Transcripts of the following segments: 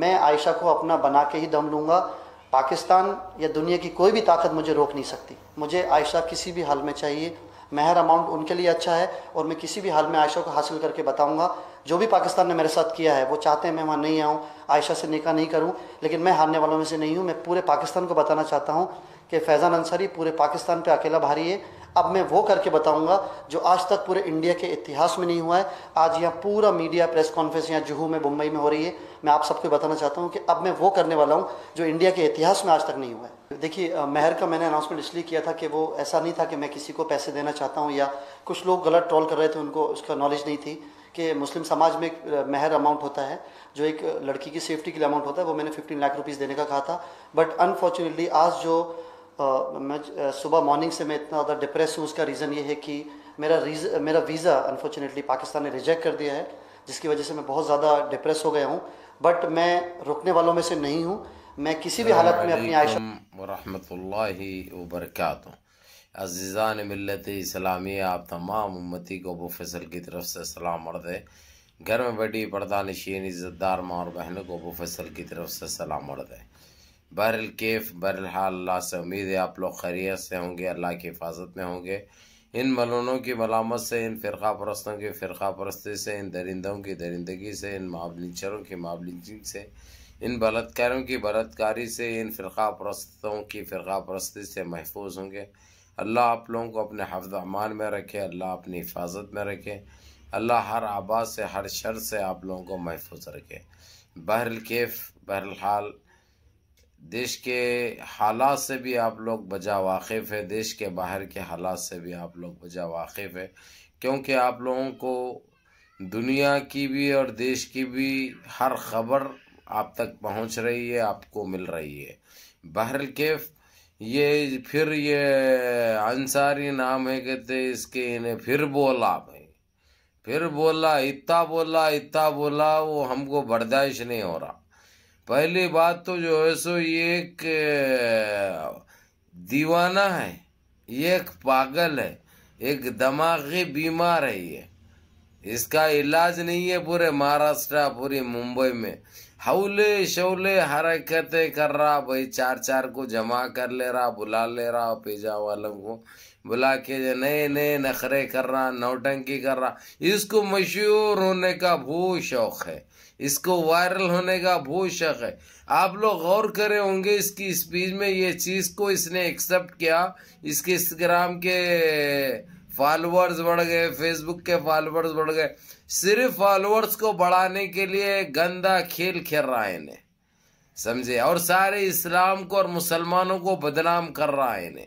मैं आयशा को अपना बना के ही दम लूँगा पाकिस्तान या दुनिया की कोई भी ताकत मुझे रोक नहीं सकती मुझे आयशा किसी भी हाल में चाहिए महर अमाउंट उनके लिए अच्छा है और मैं किसी भी हाल में आयशा को हासिल करके बताऊंगा जो भी पाकिस्तान ने मेरे साथ किया है वो चाहते हैं मैं वहाँ नहीं आऊँ आयशा से निका नहीं करूँ लेकिन मैं हारने वालों में से नहीं हूँ मैं पूरे पाकिस्तान को बताना चाहता हूँ कि फैज़ान अंसारी पूरे पाकिस्तान पर अकेला भारी है अब मैं वो करके बताऊंगा जो आज तक पूरे इंडिया के इतिहास में नहीं हुआ है आज यहाँ पूरा मीडिया प्रेस कॉन्फ्रेंस यहाँ जुहू में मुंबई में हो रही है मैं आप सबको बताना चाहता हूँ कि अब मैं वो करने वाला हूँ जो इंडिया के इतिहास में आज तक नहीं हुआ है देखिए मेहर का मैंने अनाउंसमेंट इसलिए किया था कि वो ऐसा नहीं था कि मैं किसी को पैसे देना चाहता हूँ या कुछ लोग गलत ट्रॉल कर रहे थे उनको उसका नॉलेज नहीं थी कि मुस्लिम समाज में एक मेहर अमाउंट होता है जो एक लड़की की सेफ्टी के लिए अमाउंट होता है वो मैंने फिफ्टीन लाख रुपीज़ देने का कहा था बट अनफॉर्चुनेटली आज जो मैं सुबह मॉर्निंग से मैं इतना ज़्यादा डिप्रेस हूँ उसका रीज़न ये है कि मेरा रीज मेरा वीज़ा अनफॉर्चुनेटली पाकिस्तान ने रिजेक्ट कर दिया है जिसकी वजह से मैं बहुत ज़्यादा डिप्रेस हो गया हूँ बट मैं रुकने वालों में से नहीं हूँ मैं किसी भी हालत में अपनी आयशा वरहमतुल्ला वबरकत अजीज़ान मिलत इस्लामी आप तमाम उम्मती को अबू फैसल की तरफ से सलाम अर्द घर में बैठी पर्दा नशीन इज़्ज़तदार माँ और बहनों को अबू फैसल की तरफ से सलाम अर्द है बहरल केफ बहरहाल अल्लाह से उम्मीद है आप लोग खैरियत से होंगे अल्लाह की हिफाजत में होंगे इन मलोनों की मलामत से इन फ़िरका परस्तों की फ़िरका परस्ती से इन दरिंदों की दरिंदगी से इन माबलिचरों की माबलिचिंग से इन बलात्कारों की बलात्कारी से इन फ़िरका परस्तों की फ़िरका परस्ती से महफूज होंगे अल्लाह आप लोगों को अपने हफ्ज अमान में रखे अल्लाह अपनी हिफाजत में रखे अल्लाह हर आबाद से हर शर से आप लोगों को महफूज रखे बहरल केफ बहरहाल देश के हालात से भी आप लोग बजा वाकिफ़ है देश के बाहर के हालात से भी आप लोग बजा वाकिफ़ है क्योंकि आप लोगों को दुनिया की भी और देश की भी हर खबर आप तक पहुंच रही है आपको मिल रही है बहर के ये फिर ये अंसारी नाम है कहते इसके इन्हें फिर बोला भाई फिर बोला इतना बोला इतना बोला वो हमको बर्दाश्त नहीं हो रहा पहली बात तो जो है सो ये एक दीवाना है ये एक पागल है एक दमागी बीमार है ये इसका इलाज नहीं है पूरे महाराष्ट्र पूरी मुंबई में हौले शौले हरकतें कर रहा भाई चार चार को जमा कर ले रहा बुला ले रहा पिज्जा वालों को बुला के नए नए नखरे कर रहा नौटंकी कर रहा इसको मशहूर होने का बहुत शौक है इसको वायरल होने का बहुत शौक है आप लोग गौर करे होंगे इसकी स्पीच में ये चीज़ को इसने एक्सेप्ट किया इसके इंस्टाग्राम के फॉलोअर्स बढ़ गए फेसबुक के फॉलोअर्स बढ़ गए सिर्फ फॉलोअर्स को बढ़ाने के लिए गंदा खेल खेल रहा है इन्हें समझे और सारे इस्लाम को और मुसलमानों को बदनाम कर रहा है इन्हें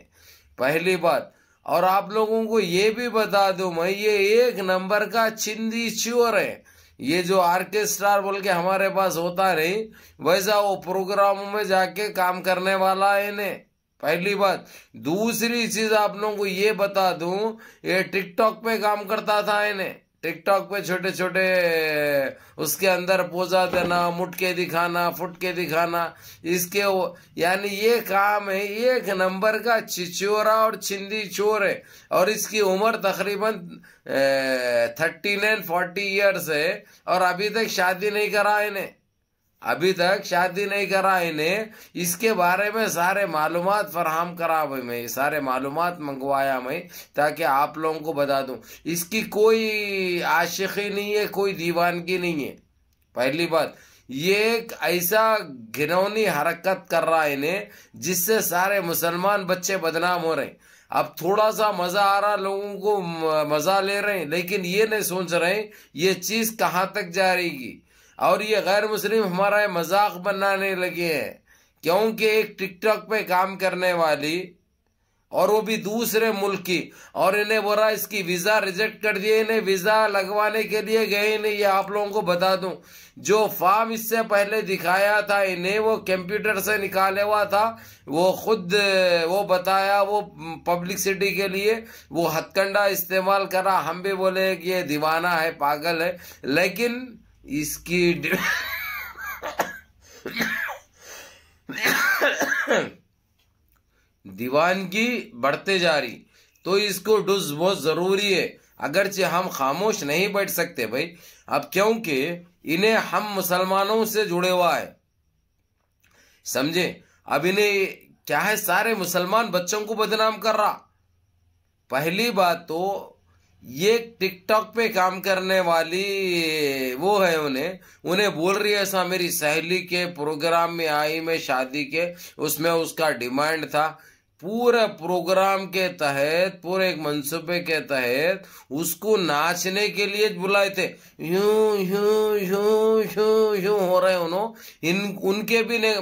पहली बात और आप लोगों को ये भी बता दू मैं ये एक नंबर का चिंदी चोर है ये जो आर्केस्ट्रा बोल के हमारे पास होता नहीं वैसा वो प्रोग्राम में जाके काम करने वाला है इन्हें पहली बात दूसरी चीज आप लोगों को ये बता दू ये टिकटॉक पे काम करता था इन्हें टिकटॉक पे छोटे छोटे उसके अंदर पोजा देना मुटके दिखाना फुटके दिखाना इसके यानी ये काम है एक नंबर का चिचोरा और छिंदी चोर है और इसकी उम्र तकरीबन थर्टी नाइन फोर्टी ईयर्स है और अभी तक शादी नहीं करा इन्हें अभी तक शादी नहीं करा इन्हें इसके बारे में सारे मालूम फराहम करा भाई मैं सारे मालूम मंगवाया मैं ताकि आप लोगों को बता दूं इसकी कोई आशिकी नहीं है कोई दीवानगी नहीं है पहली बात ये एक ऐसा घिनौनी हरकत कर रहा है इन्हें जिससे सारे मुसलमान बच्चे बदनाम हो रहे हैं अब थोड़ा सा मजा आ रहा लोगों को मजा ले रहे हैं लेकिन ये नहीं सोच रहे ये चीज कहाँ तक जा रही और ये गैर मुस्लिम हमारा मजाक बनाने लगे हैं क्योंकि एक टिकटॉक पे काम करने वाली और वो भी दूसरे मुल्क की और इन्हें बोला इसकी वीजा रिजेक्ट कर दिए इन्हें वीजा लगवाने के लिए गए नहीं ये आप लोगों को बता दूं जो फॉर्म इससे पहले दिखाया था इन्हें वो कंप्यूटर से निकाले हुआ था वो खुद वो बताया वो पब्लिक सिटी के लिए वो हथकंडा इस्तेमाल करा हम भी बोले कि ये दीवाना है पागल है लेकिन इसकी दीवानगी बढ़ते जा रही तो इसको डुज बहुत ज़रूरी है अगरचे हम खामोश नहीं बैठ सकते भाई अब क्योंकि इन्हें हम मुसलमानों से जुड़े हुआ है समझे अब इन्हें क्या है सारे मुसलमान बच्चों को बदनाम कर रहा पहली बात तो ये टिकटॉक पे काम करने वाली वो है उन्हें उन्हें बोल रही है ऐसा मेरी सहेली के प्रोग्राम में आई मैं शादी के उसमें उसका डिमांड था पूरे प्रोग्राम के तहत पूरे एक मनसूबे के तहत उसको नाचने के लिए बुलाए थे यू यू यू यू यू हो रहे उन्होंने इन उनके भी ने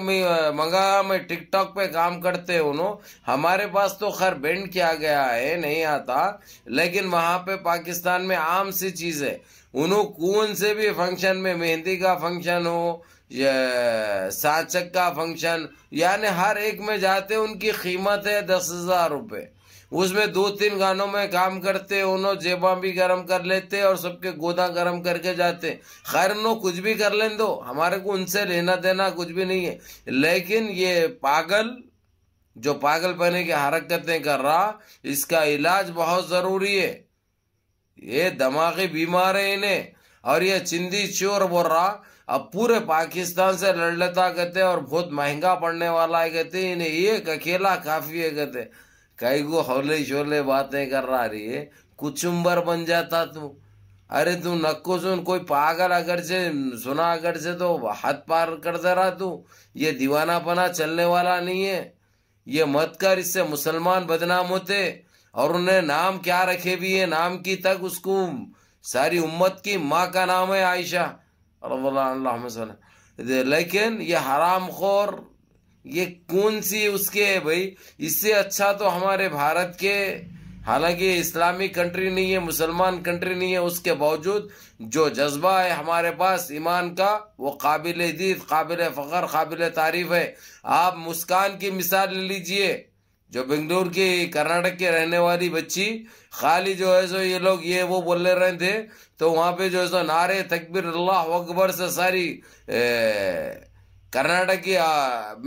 मंगा में टिकटॉक पे काम करते उन्होंने हमारे पास तो खैर बैंड किया गया है नहीं आता लेकिन वहां पे पाकिस्तान में आम सी चीज है उन्होंने कौन से भी फंक्शन में मेहंदी का फंक्शन हो साचक का फंक्शन यानी हर एक में जाते उनकी कीमत है दस हजार रूपए उसमें दो तीन गानों में काम करते उन्हों जेबा भी गर्म कर लेते और सबके गोदा गर्म करके जाते खैर नो कुछ भी कर लें दो हमारे को उनसे लेना देना कुछ भी नहीं है लेकिन ये पागल जो पागल पहने की हरकतें कर रहा इसका इलाज बहुत ज़रूरी है ये दमागी बीमार है इन्हें और ये चिंदी चोर बोल रहा अब पूरे पाकिस्तान से लड़ लेता कहते और बहुत महंगा पड़ने वाला है कहते इन्हें एक अकेला काफी है कहते कई को हौले शोले बातें कर रहा रही है कुचुम्बर बन जाता तू अरे तू नक्को सुन कोई पागल अगर से सुना अगर से तो हाथ पार कर दे रहा तू ये दीवाना पना चलने वाला नहीं है ये मत कर इससे मुसलमान बदनाम होते और उन्हें नाम क्या रखे भी है नाम की तक उसको सारी उम्मत की माँ का नाम है आयशा रद्ला वसलम लेकिन ये हराम खोर ये कौन सी उसके है भाई इससे अच्छा तो हमारे भारत के हालांकि इस्लामी कंट्री नहीं है मुसलमान कंट्री नहीं है उसके बावजूद जो जज्बा है हमारे पास ईमान का वो काबिल दीद काबिल फ़खर काबिल तारीफ है आप मुस्कान की मिसाल ले लीजिए जो बेंगलोर की कर्नाटक के रहने वाली बच्ची खाली जो है सो ये लोग ये वो बोल ले रहे थे तो वहां पे जो है सो नारे तकबीर अल्लाह अकबर से सारी कर्नाटक की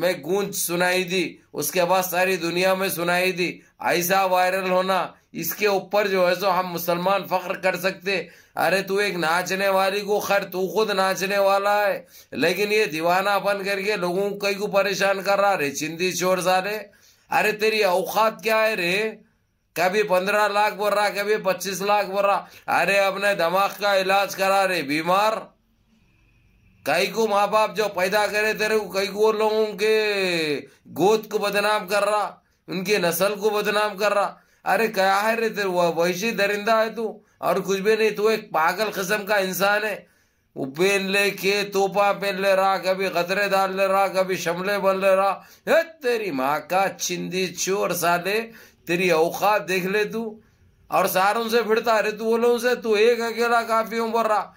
में गूंज सुनाई दी उसके बाद सारी दुनिया में सुनाई दी ऐसा वायरल होना इसके ऊपर जो है सो हम मुसलमान फख्र कर सकते अरे तू एक नाचने वाली को खैर तू खुद नाचने वाला है लेकिन ये दीवाना बन करके लोगों कई को परेशान कर रहा है चिंदी चोर सारे अरे तेरी औकात क्या है रे कभी पंद्रह लाख बोल रहा कभी पच्चीस लाख बोल रहा अरे अपने दिमाग का इलाज करा रे बीमार कई को माँ बाप जो पैदा करे तेरे को कई को लोगों के गोद को बदनाम कर रहा उनके नस्ल को बदनाम कर रहा अरे क्या है रे तेरे वैसी दरिंदा है तू और कुछ भी नहीं तू एक पागल किस्म का इंसान है वो पेन ले के तोपा पहन ले रहा कभी खतरे डाल ले रहा कभी शमले बन ले रहा है तेरी माँ का चिंदी चोर साले तेरी औकात देख ले तू और सारों से फिरता रे तू बोलो से तू एक अकेला काफी उम्र रहा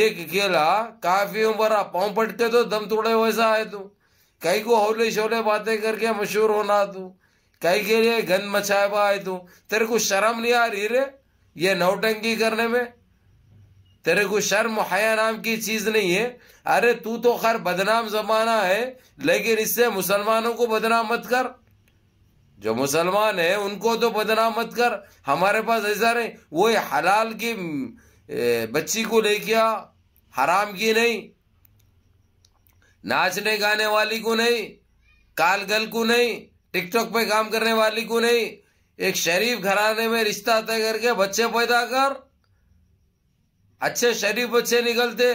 एक अकेला काफी उम्र रहा पाँव पटके तो दम तोड़े वैसा है तू कहीं को होले शोले बातें करके मशहूर होना तू कहीं के लिए गंद मचाए तू तेरे को शर्म नहीं आ रही रे ये नौटंकी करने में तेरे को शर्म हया नाम की चीज नहीं है अरे तू तो खैर बदनाम जमाना है लेकिन इससे मुसलमानों को बदनाम मत कर जो मुसलमान है उनको तो बदनाम मत कर हमारे पास ऐसा नहीं वो हलाल की बच्ची को ले किया हराम की नहीं नाचने गाने वाली को नहीं कालगल को नहीं टिकटॉक पे काम करने वाली को नहीं एक शरीफ घराने में रिश्ता तय करके बच्चे पैदा कर अच्छे शरीफ बच्चे निकलते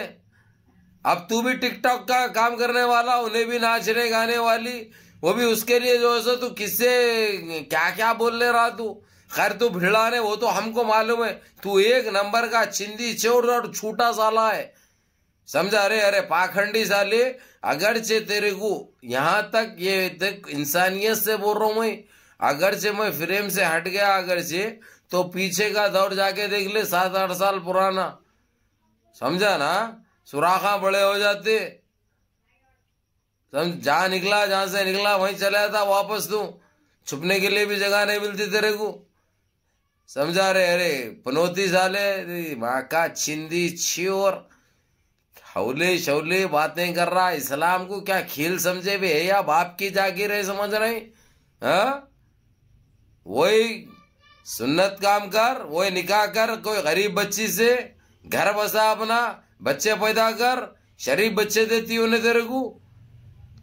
अब तू भी टिकटॉक का काम करने वाला उन्हें भी नाचने गाने वाली वो भी उसके लिए जो है सो तू किससे क्या क्या ले रहा तू खैर तू भिड़ा ने वो तो हमको मालूम है तू एक नंबर का चिंदी चोर और छूटा साला है समझा अरे अरे पाखंडी साले चे तेरे को यहाँ तक ये देख इंसानियत से बोल रहा हूँ मैं चे मैं फ्रेम से हट गया अगर चे तो पीछे का दौर जाके देख ले सात आठ साल पुराना समझा ना सुराखा बड़े हो जाते समझ जहां निकला जहां से निकला वहीं चला था वापस तू छुपने के लिए भी जगह नहीं मिलती तेरे को समझा रहे अरे पनौती साले माँ का छिंदी छियोर हौले शौले बातें कर रहा इस्लाम को क्या खेल समझे भी है या बाप की जागीर है समझ रहे हाँ? वही सुन्नत काम कर वही निकाह कर कोई गरीब बच्ची से घर बसा अपना बच्चे पैदा कर शरीफ बच्चे देती उन्हें तेरे को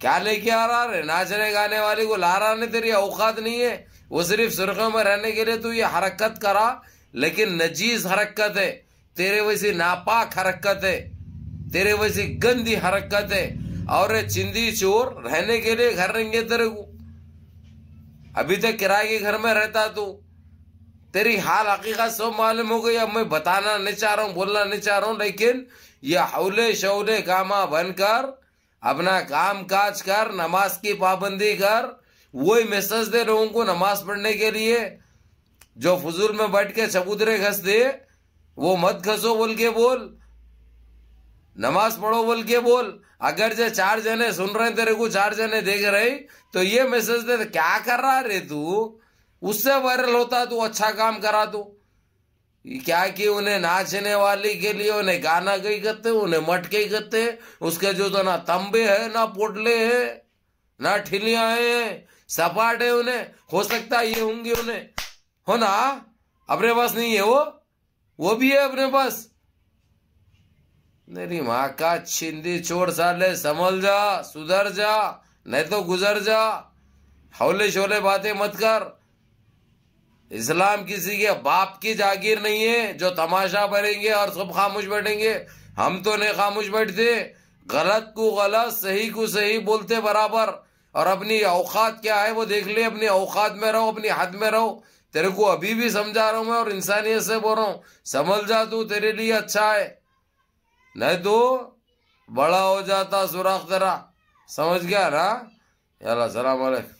क्या लेके आ रहा है नाचने गाने वाले को ला रहा नहीं तेरी औकात नहीं है वो सिर्फ सुर्खों में रहने के लिए तू ये हरकत करा लेकिन नजीज हरकत है तेरे वैसी नापाक हरकत है तेरे वैसी गंदी हरकत है और चिंदी चोर रहने के लिए घर रहेंगे तेरे को अभी तक किराए के घर में रहता तू तेरी हाल हकीकत सब मालूम हो गई अब मैं बताना नहीं चाह रहा हूँ बोलना नहीं चाह रहा हूँ लेकिन ये हौले शौले कामा बनकर अपना काम काज कर नमाज की पाबंदी कर वही मैसेज दे लोगों को नमाज पढ़ने के लिए जो फजूल में बैठ के चबूतरे घस दे वो मत घसो बोल के बोल नमाज पढ़ो बोल के बोल अगर जो चार जने सुन रहे तेरे को चार जने देख रहे तो ये मैसेज दे तो क्या कर रहा रे तू उससे वायरल होता तो अच्छा काम करा दो तो। क्या कि उन्हें नाचने वाली के लिए उन्हें गाना गई करते उन्हें मटके करते उसके जो तो ना तंबे है ना पोटले है ना ठिलिया है सपाट है उन्हें हो सकता है ये होंगे उन्हें हो ना अपने पास नहीं है वो वो भी है अपने पास मेरी माँ का छिंदी छोड़ साले संभल जा सुधर जा नहीं तो गुजर जा हौले शोले बातें मत कर इस्लाम किसी के बाप की जागीर नहीं है जो तमाशा भरेंगे और सब खामोश बैठेंगे हम तो नहीं खामोश बैठते गलत को गलत सही को सही बोलते बराबर और अपनी औकात क्या है वो देख ले अपनी औकात में रहो अपनी हद में रहो तेरे को अभी भी समझा रहा हूं मैं और इंसानियत से बोल रहा हूं समझ जा तू तेरे लिए अच्छा है नहीं तो बड़ा हो जाता सुराख तेरा समझ गया ना यार सलाम वालेकुम